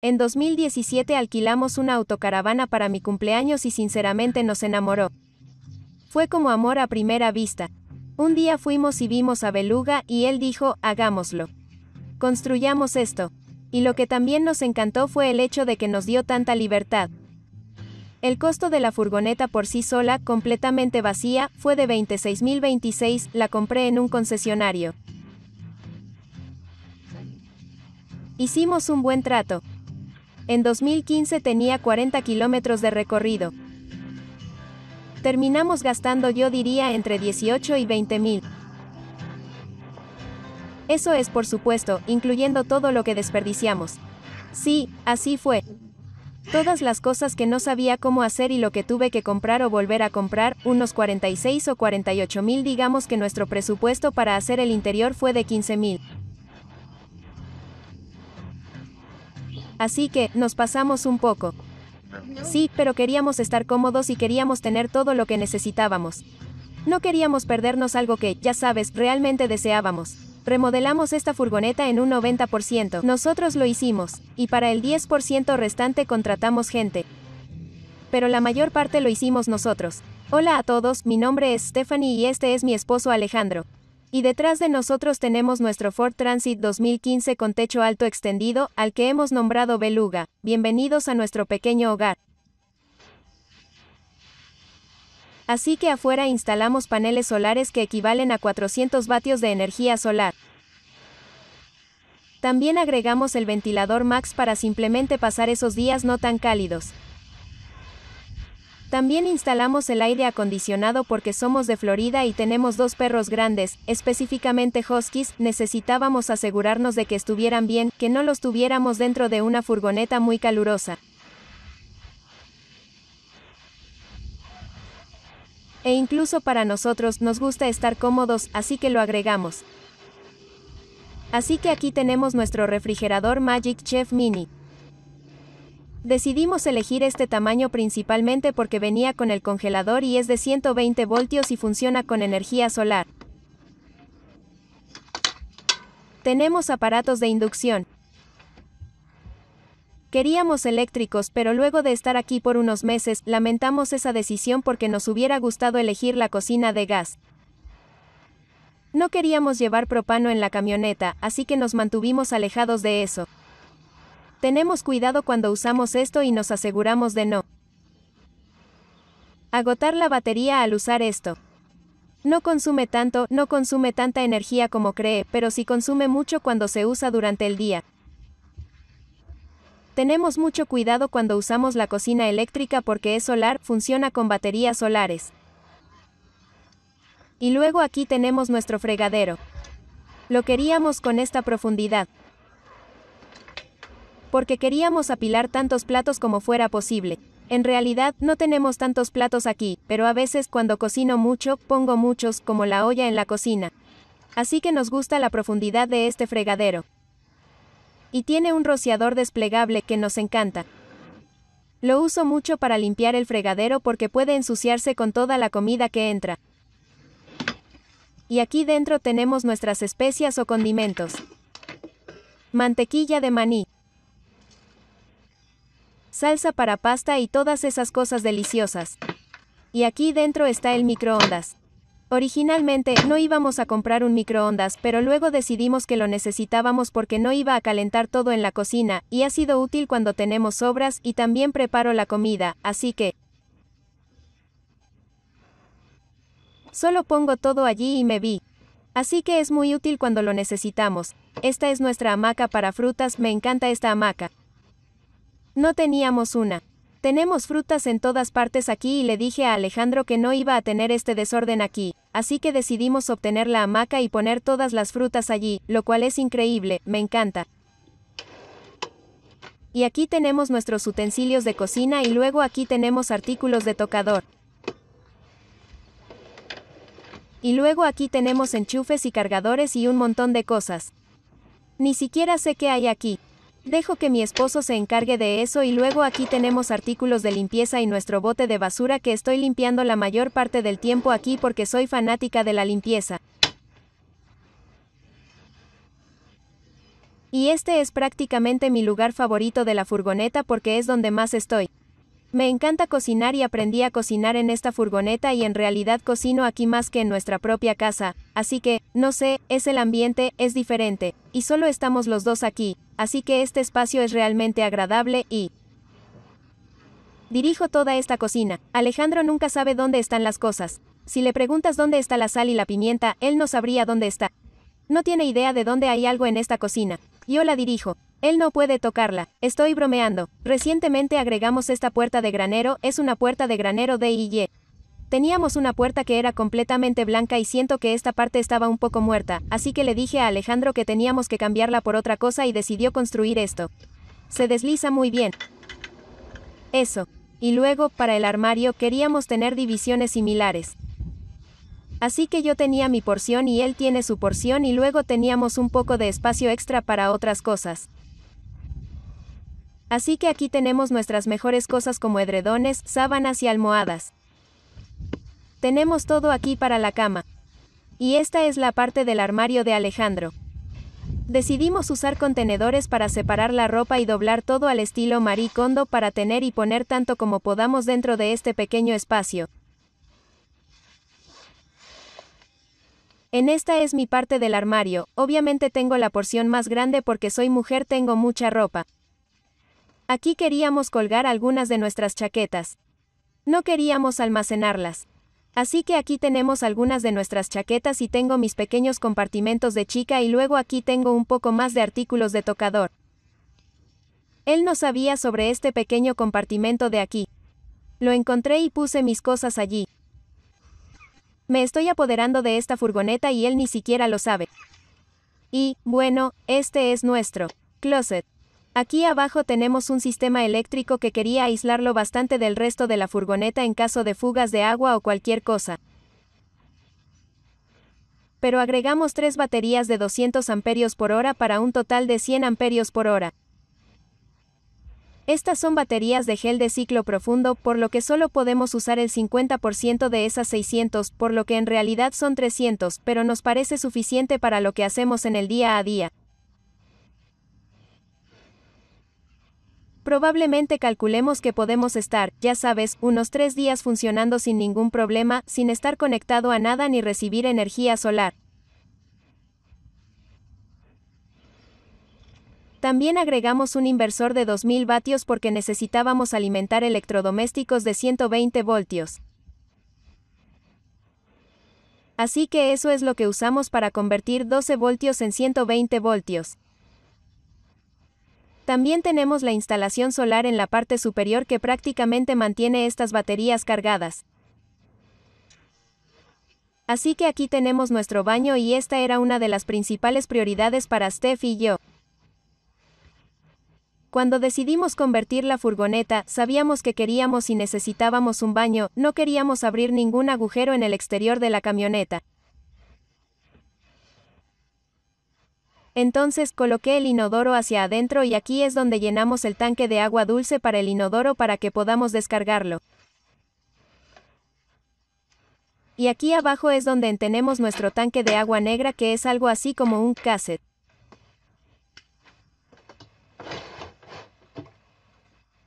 En 2017 alquilamos una autocaravana para mi cumpleaños y sinceramente nos enamoró. Fue como amor a primera vista. Un día fuimos y vimos a Beluga y él dijo, hagámoslo. Construyamos esto. Y lo que también nos encantó fue el hecho de que nos dio tanta libertad. El costo de la furgoneta por sí sola, completamente vacía, fue de 26.026, la compré en un concesionario. Hicimos un buen trato, en 2015 tenía 40 kilómetros de recorrido. Terminamos gastando yo diría entre 18 y 20 mil. Eso es por supuesto, incluyendo todo lo que desperdiciamos. Sí, así fue. Todas las cosas que no sabía cómo hacer y lo que tuve que comprar o volver a comprar, unos 46 o 48 mil digamos que nuestro presupuesto para hacer el interior fue de 15 mil. Así que, nos pasamos un poco. Sí, pero queríamos estar cómodos y queríamos tener todo lo que necesitábamos. No queríamos perdernos algo que, ya sabes, realmente deseábamos. Remodelamos esta furgoneta en un 90%. Nosotros lo hicimos, y para el 10% restante contratamos gente. Pero la mayor parte lo hicimos nosotros. Hola a todos, mi nombre es Stephanie y este es mi esposo Alejandro. Y detrás de nosotros tenemos nuestro Ford Transit 2015 con techo alto extendido, al que hemos nombrado Beluga. Bienvenidos a nuestro pequeño hogar. Así que afuera instalamos paneles solares que equivalen a 400 vatios de energía solar. También agregamos el ventilador Max para simplemente pasar esos días no tan cálidos. También instalamos el aire acondicionado porque somos de Florida y tenemos dos perros grandes, específicamente huskies, necesitábamos asegurarnos de que estuvieran bien, que no los tuviéramos dentro de una furgoneta muy calurosa. E incluso para nosotros nos gusta estar cómodos, así que lo agregamos. Así que aquí tenemos nuestro refrigerador Magic Chef Mini. Decidimos elegir este tamaño principalmente porque venía con el congelador y es de 120 voltios y funciona con energía solar. Tenemos aparatos de inducción. Queríamos eléctricos, pero luego de estar aquí por unos meses, lamentamos esa decisión porque nos hubiera gustado elegir la cocina de gas. No queríamos llevar propano en la camioneta, así que nos mantuvimos alejados de eso. Tenemos cuidado cuando usamos esto y nos aseguramos de no agotar la batería al usar esto. No consume tanto, no consume tanta energía como cree, pero sí consume mucho cuando se usa durante el día. Tenemos mucho cuidado cuando usamos la cocina eléctrica porque es solar, funciona con baterías solares. Y luego aquí tenemos nuestro fregadero. Lo queríamos con esta profundidad porque queríamos apilar tantos platos como fuera posible. En realidad, no tenemos tantos platos aquí, pero a veces cuando cocino mucho, pongo muchos, como la olla en la cocina. Así que nos gusta la profundidad de este fregadero. Y tiene un rociador desplegable que nos encanta. Lo uso mucho para limpiar el fregadero porque puede ensuciarse con toda la comida que entra. Y aquí dentro tenemos nuestras especias o condimentos. Mantequilla de maní salsa para pasta y todas esas cosas deliciosas. Y aquí dentro está el microondas. Originalmente no íbamos a comprar un microondas, pero luego decidimos que lo necesitábamos porque no iba a calentar todo en la cocina, y ha sido útil cuando tenemos sobras y también preparo la comida, así que... Solo pongo todo allí y me vi. Así que es muy útil cuando lo necesitamos. Esta es nuestra hamaca para frutas, me encanta esta hamaca. No teníamos una. Tenemos frutas en todas partes aquí y le dije a Alejandro que no iba a tener este desorden aquí, así que decidimos obtener la hamaca y poner todas las frutas allí, lo cual es increíble, me encanta. Y aquí tenemos nuestros utensilios de cocina y luego aquí tenemos artículos de tocador. Y luego aquí tenemos enchufes y cargadores y un montón de cosas. Ni siquiera sé qué hay aquí. Dejo que mi esposo se encargue de eso y luego aquí tenemos artículos de limpieza y nuestro bote de basura que estoy limpiando la mayor parte del tiempo aquí porque soy fanática de la limpieza. Y este es prácticamente mi lugar favorito de la furgoneta porque es donde más estoy. Me encanta cocinar y aprendí a cocinar en esta furgoneta y en realidad cocino aquí más que en nuestra propia casa, así que, no sé, es el ambiente, es diferente, y solo estamos los dos aquí, así que este espacio es realmente agradable y... Dirijo toda esta cocina, Alejandro nunca sabe dónde están las cosas. Si le preguntas dónde está la sal y la pimienta, él no sabría dónde está. No tiene idea de dónde hay algo en esta cocina. Yo la dirijo, él no puede tocarla, estoy bromeando. Recientemente agregamos esta puerta de granero, es una puerta de granero de y Teníamos una puerta que era completamente blanca y siento que esta parte estaba un poco muerta, así que le dije a Alejandro que teníamos que cambiarla por otra cosa y decidió construir esto. Se desliza muy bien. Eso. Y luego, para el armario, queríamos tener divisiones similares. Así que yo tenía mi porción y él tiene su porción y luego teníamos un poco de espacio extra para otras cosas. Así que aquí tenemos nuestras mejores cosas como edredones, sábanas y almohadas. Tenemos todo aquí para la cama. Y esta es la parte del armario de Alejandro. Decidimos usar contenedores para separar la ropa y doblar todo al estilo Marie Kondo para tener y poner tanto como podamos dentro de este pequeño espacio. En esta es mi parte del armario, obviamente tengo la porción más grande porque soy mujer tengo mucha ropa. Aquí queríamos colgar algunas de nuestras chaquetas. No queríamos almacenarlas. Así que aquí tenemos algunas de nuestras chaquetas y tengo mis pequeños compartimentos de chica y luego aquí tengo un poco más de artículos de tocador. Él no sabía sobre este pequeño compartimento de aquí. Lo encontré y puse mis cosas allí. Me estoy apoderando de esta furgoneta y él ni siquiera lo sabe. Y, bueno, este es nuestro closet. Aquí abajo tenemos un sistema eléctrico que quería aislarlo bastante del resto de la furgoneta en caso de fugas de agua o cualquier cosa. Pero agregamos tres baterías de 200 amperios por hora para un total de 100 amperios por hora. Estas son baterías de gel de ciclo profundo, por lo que solo podemos usar el 50% de esas 600, por lo que en realidad son 300, pero nos parece suficiente para lo que hacemos en el día a día. Probablemente calculemos que podemos estar, ya sabes, unos tres días funcionando sin ningún problema, sin estar conectado a nada ni recibir energía solar. También agregamos un inversor de 2000 vatios porque necesitábamos alimentar electrodomésticos de 120 voltios. Así que eso es lo que usamos para convertir 12 voltios en 120 voltios. También tenemos la instalación solar en la parte superior que prácticamente mantiene estas baterías cargadas. Así que aquí tenemos nuestro baño y esta era una de las principales prioridades para Steph y yo. Cuando decidimos convertir la furgoneta, sabíamos que queríamos y necesitábamos un baño, no queríamos abrir ningún agujero en el exterior de la camioneta. Entonces coloqué el inodoro hacia adentro y aquí es donde llenamos el tanque de agua dulce para el inodoro para que podamos descargarlo. Y aquí abajo es donde tenemos nuestro tanque de agua negra que es algo así como un cassette.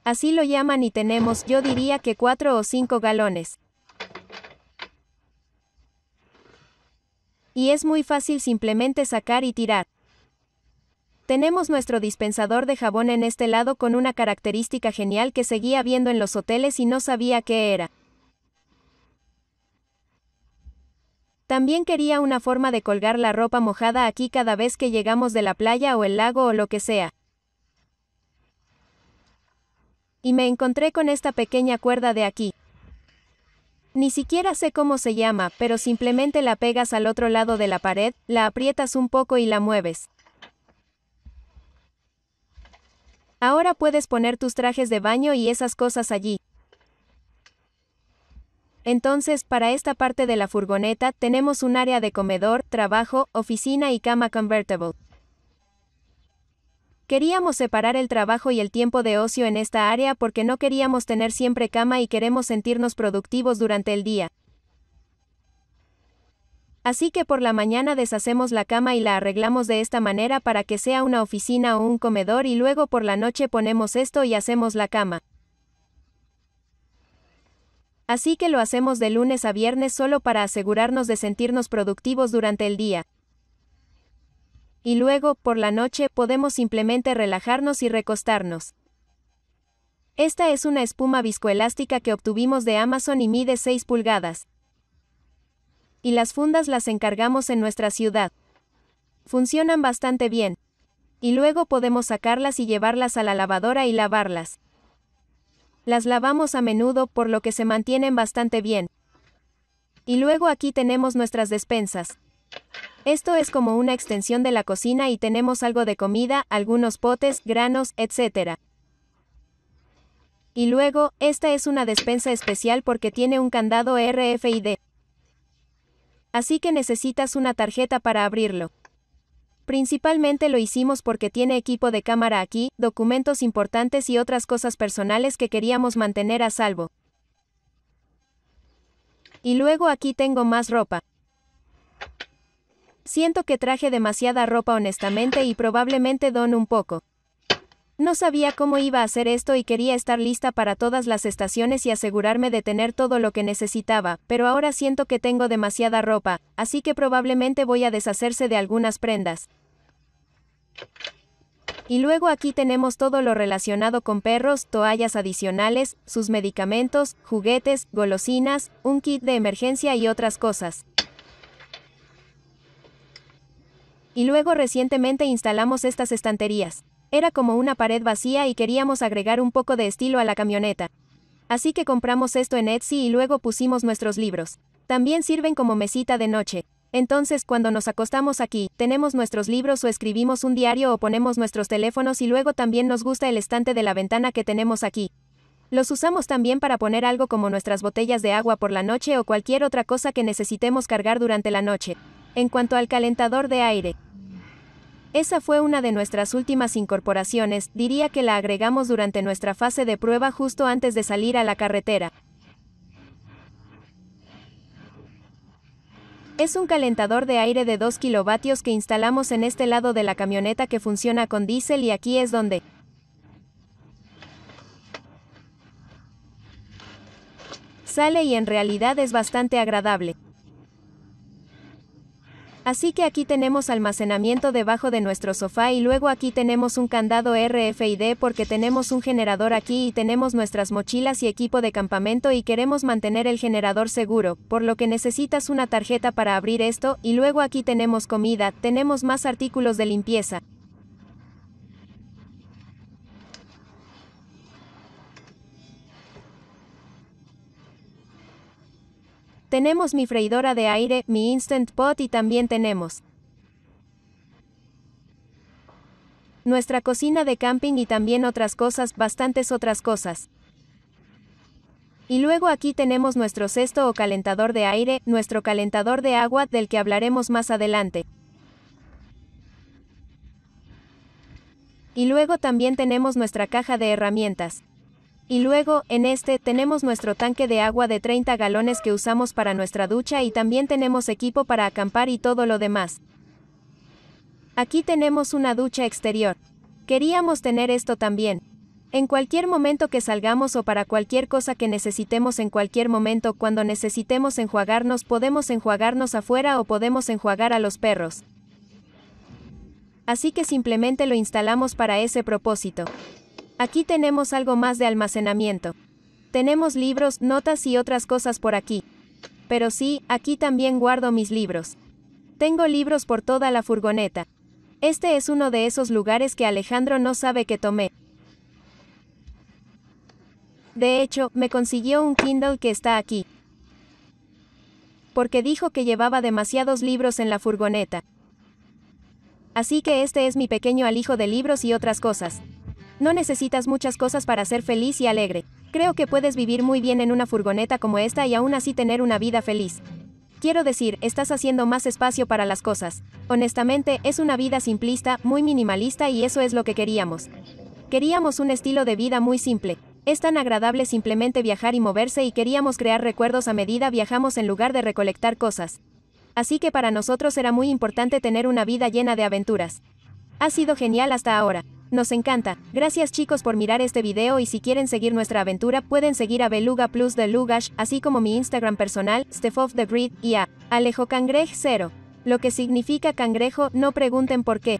Así lo llaman y tenemos, yo diría que 4 o 5 galones. Y es muy fácil simplemente sacar y tirar. Tenemos nuestro dispensador de jabón en este lado con una característica genial que seguía viendo en los hoteles y no sabía qué era. También quería una forma de colgar la ropa mojada aquí cada vez que llegamos de la playa o el lago o lo que sea. Y me encontré con esta pequeña cuerda de aquí. Ni siquiera sé cómo se llama, pero simplemente la pegas al otro lado de la pared, la aprietas un poco y la mueves. Ahora puedes poner tus trajes de baño y esas cosas allí. Entonces, para esta parte de la furgoneta tenemos un área de comedor, trabajo, oficina y cama convertible. Queríamos separar el trabajo y el tiempo de ocio en esta área porque no queríamos tener siempre cama y queremos sentirnos productivos durante el día. Así que por la mañana deshacemos la cama y la arreglamos de esta manera para que sea una oficina o un comedor y luego por la noche ponemos esto y hacemos la cama. Así que lo hacemos de lunes a viernes solo para asegurarnos de sentirnos productivos durante el día. Y luego, por la noche, podemos simplemente relajarnos y recostarnos. Esta es una espuma viscoelástica que obtuvimos de Amazon y mide 6 pulgadas y las fundas las encargamos en nuestra ciudad. Funcionan bastante bien. Y luego podemos sacarlas y llevarlas a la lavadora y lavarlas. Las lavamos a menudo por lo que se mantienen bastante bien. Y luego aquí tenemos nuestras despensas. Esto es como una extensión de la cocina y tenemos algo de comida, algunos potes, granos, etc. Y luego, esta es una despensa especial porque tiene un candado RFID así que necesitas una tarjeta para abrirlo. Principalmente lo hicimos porque tiene equipo de cámara aquí, documentos importantes y otras cosas personales que queríamos mantener a salvo. Y luego aquí tengo más ropa. Siento que traje demasiada ropa honestamente y probablemente don un poco. No sabía cómo iba a hacer esto y quería estar lista para todas las estaciones y asegurarme de tener todo lo que necesitaba, pero ahora siento que tengo demasiada ropa, así que probablemente voy a deshacerse de algunas prendas. Y luego aquí tenemos todo lo relacionado con perros, toallas adicionales, sus medicamentos, juguetes, golosinas, un kit de emergencia y otras cosas. Y luego recientemente instalamos estas estanterías. Era como una pared vacía y queríamos agregar un poco de estilo a la camioneta. Así que compramos esto en Etsy y luego pusimos nuestros libros. También sirven como mesita de noche. Entonces cuando nos acostamos aquí, tenemos nuestros libros o escribimos un diario o ponemos nuestros teléfonos y luego también nos gusta el estante de la ventana que tenemos aquí. Los usamos también para poner algo como nuestras botellas de agua por la noche o cualquier otra cosa que necesitemos cargar durante la noche. En cuanto al calentador de aire, esa fue una de nuestras últimas incorporaciones, diría que la agregamos durante nuestra fase de prueba justo antes de salir a la carretera. Es un calentador de aire de 2 kilovatios que instalamos en este lado de la camioneta que funciona con diésel y aquí es donde... Sale y en realidad es bastante agradable. Así que aquí tenemos almacenamiento debajo de nuestro sofá y luego aquí tenemos un candado RFID porque tenemos un generador aquí y tenemos nuestras mochilas y equipo de campamento y queremos mantener el generador seguro, por lo que necesitas una tarjeta para abrir esto y luego aquí tenemos comida, tenemos más artículos de limpieza, Tenemos mi freidora de aire, mi Instant Pot y también tenemos nuestra cocina de camping y también otras cosas, bastantes otras cosas. Y luego aquí tenemos nuestro cesto o calentador de aire, nuestro calentador de agua, del que hablaremos más adelante. Y luego también tenemos nuestra caja de herramientas. Y luego, en este, tenemos nuestro tanque de agua de 30 galones que usamos para nuestra ducha y también tenemos equipo para acampar y todo lo demás. Aquí tenemos una ducha exterior. Queríamos tener esto también. En cualquier momento que salgamos o para cualquier cosa que necesitemos en cualquier momento cuando necesitemos enjuagarnos podemos enjuagarnos afuera o podemos enjuagar a los perros. Así que simplemente lo instalamos para ese propósito. Aquí tenemos algo más de almacenamiento. Tenemos libros, notas y otras cosas por aquí. Pero sí, aquí también guardo mis libros. Tengo libros por toda la furgoneta. Este es uno de esos lugares que Alejandro no sabe que tomé. De hecho, me consiguió un Kindle que está aquí. Porque dijo que llevaba demasiados libros en la furgoneta. Así que este es mi pequeño alijo de libros y otras cosas. No necesitas muchas cosas para ser feliz y alegre. Creo que puedes vivir muy bien en una furgoneta como esta y aún así tener una vida feliz. Quiero decir, estás haciendo más espacio para las cosas. Honestamente, es una vida simplista, muy minimalista y eso es lo que queríamos. Queríamos un estilo de vida muy simple. Es tan agradable simplemente viajar y moverse y queríamos crear recuerdos a medida viajamos en lugar de recolectar cosas. Así que para nosotros era muy importante tener una vida llena de aventuras. Ha sido genial hasta ahora. Nos encanta. Gracias chicos por mirar este video y si quieren seguir nuestra aventura pueden seguir a Beluga Plus de Lugash, así como mi Instagram personal, Steph of the Grid, y a Alejo Cangrej 0. Lo que significa cangrejo, no pregunten por qué.